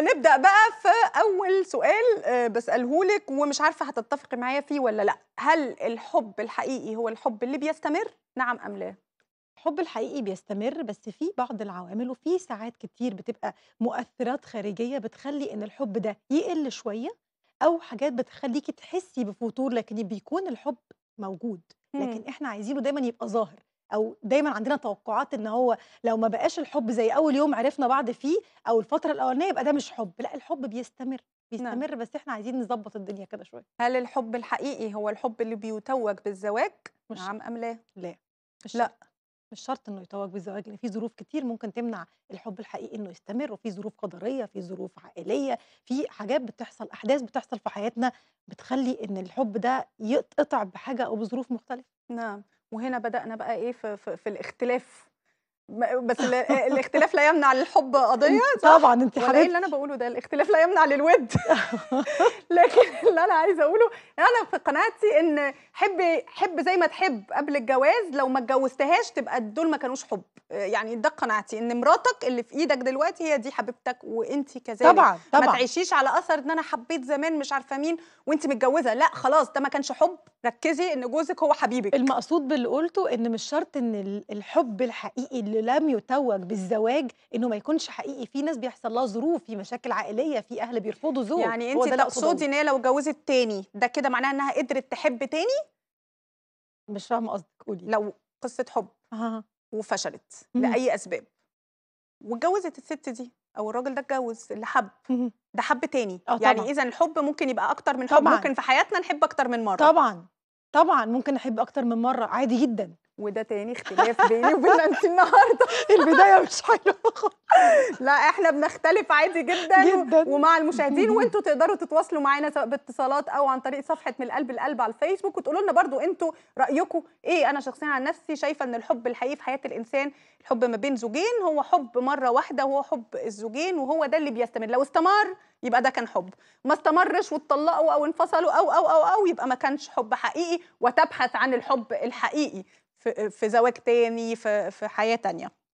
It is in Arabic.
نبدا بقى في اول سؤال آه، بساله لك ومش عارفه هتتفقي معايا فيه ولا لا هل الحب الحقيقي هو الحب اللي بيستمر نعم ام لا الحب الحقيقي بيستمر بس في بعض العوامل وفي ساعات كتير بتبقى مؤثرات خارجيه بتخلي ان الحب ده يقل شويه او حاجات بتخليكي تحسي بفتور لكن بيكون الحب موجود لكن احنا عايزينه دايما يبقى ظاهر او دايما عندنا توقعات ان هو لو ما بقاش الحب زي اول يوم عرفنا بعض فيه او الفتره الاولانيه يبقى ده مش حب لا الحب بيستمر نعم. بيستمر نعم. بس احنا عايزين نظبط الدنيا كده شويه هل الحب الحقيقي هو الحب اللي بيتوج بالزواج مش نعم ام لا لا مش لا مش شرط انه يتوج بالزواج لان في ظروف كتير ممكن تمنع الحب الحقيقي انه يستمر وفي ظروف قدريه في ظروف عائليه في حاجات بتحصل احداث بتحصل في حياتنا بتخلي ان الحب ده يتقطع بحاجه او بظروف مختلفه نعم وهنا بدانا بقى ايه في, في, في الاختلاف بس الاختلاف لا يمنع للحب قضيه طبعا انت إيه حبيبتي اللي انا بقوله ده الاختلاف لا يمنع للود لكن اللي انا عايزه اقوله انا في قناعتي ان حب حب زي ما تحب قبل الجواز لو ما اتجوزتهاش تبقى دول ما كانوش حب يعني ده قناعتي ان مراتك اللي في ايدك دلوقتي هي دي حبيبتك وانت كذلك طبعا طبعا ما تعيشيش على اثر ان انا حبيت زمان مش عارفه مين وانت متجوزه لا خلاص ده ما كانش حب ركزي ان جوزك هو حبيبك المقصود باللي قلته ان مش شرط ان الحب الحقيقي اللي لم يتوج بالزواج انه ما يكونش حقيقي في ناس بيحصل لها ظروف في مشاكل عائليه في اهل بيرفضوا زوج يعني انت تقصدي ان هي لو اتجوزت تاني ده كده معناها انها قدرت تحب تاني مش فاهمه قصدك قولي لو قصه حب آه. وفشلت مم. لاي اسباب واتجوزت الست دي او الراجل ده اتجوز اللي حب ده حب تاني آه، يعني اذا الحب ممكن يبقى اكتر من حب طبعًا. ممكن في حياتنا نحب اكتر من مره طبعا طبعا ممكن احب اكتر من مره عادي جدا وده تاني اختلاف بيني وبين انت النهارده البدايه مش حلوه لا احنا بنختلف عادي جدا, جداً. ومع المشاهدين وانتوا تقدروا تتواصلوا معانا سواء باتصالات او عن طريق صفحه من القلب القلب على الفيسبوك وتقولوا لنا برضو انتوا رايكم ايه انا شخصيا عن نفسي شايفه ان الحب الحقيقي في حياه الانسان الحب ما بين زوجين هو حب مره واحده وهو حب الزوجين وهو ده اللي بيستمر لو استمر يبقى ده كان حب ما استمرش واتطلقوا او انفصلوا او او او او يبقى ما كانش حب حقيقي وتبحث عن الحب الحقيقي في, زواج تاني في حياه تانيه